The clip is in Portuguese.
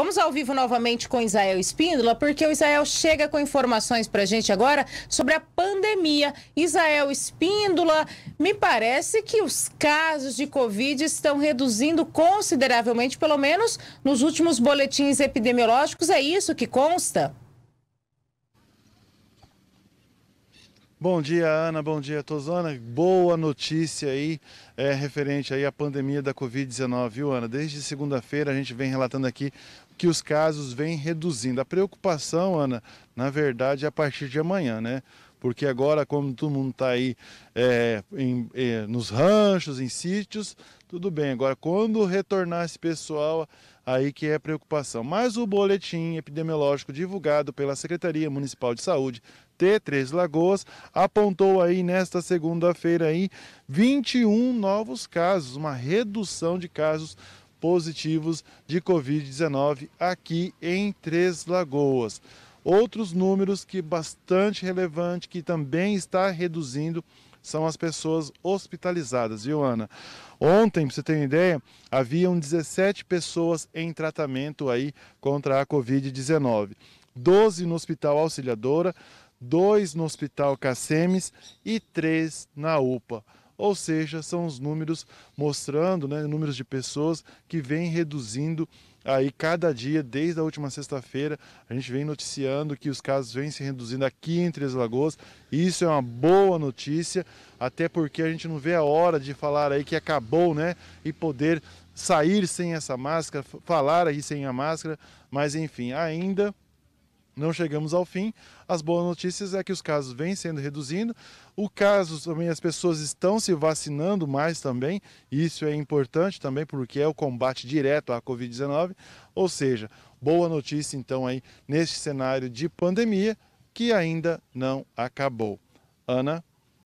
Vamos ao vivo novamente com Israel Espíndola, porque o Israel chega com informações para a gente agora sobre a pandemia. Israel Espíndola, me parece que os casos de Covid estão reduzindo consideravelmente, pelo menos nos últimos boletins epidemiológicos. É isso que consta? Bom dia, Ana. Bom dia, Tozona. Boa notícia aí, é, referente aí à pandemia da Covid-19, viu, Ana? Desde segunda-feira a gente vem relatando aqui que os casos vêm reduzindo. A preocupação, Ana, na verdade, é a partir de amanhã, né? Porque agora, como todo mundo está aí é, em, é, nos ranchos, em sítios, tudo bem. Agora, quando retornar esse pessoal, aí que é a preocupação. Mas o boletim epidemiológico divulgado pela Secretaria Municipal de Saúde T3 Lagoas, apontou aí nesta segunda-feira aí 21 novos casos, uma redução de casos positivos de Covid-19 aqui em Três Lagoas. Outros números que bastante relevante, que também está reduzindo, são as pessoas hospitalizadas, viu, Ana? Ontem, para você ter uma ideia, haviam 17 pessoas em tratamento aí contra a Covid-19. 12 no Hospital Auxiliadora, 2 no Hospital Cacemes e 3 na UPA ou seja, são os números mostrando, né, números de pessoas que vêm reduzindo aí cada dia, desde a última sexta-feira, a gente vem noticiando que os casos vêm se reduzindo aqui em Três Lagoas. Isso é uma boa notícia, até porque a gente não vê a hora de falar aí que acabou, né? E poder sair sem essa máscara, falar aí sem a máscara, mas enfim, ainda não chegamos ao fim. As boas notícias é que os casos vêm sendo reduzindo. O caso também as pessoas estão se vacinando mais também. Isso é importante também porque é o combate direto à COVID-19. Ou seja, boa notícia então aí neste cenário de pandemia que ainda não acabou. Ana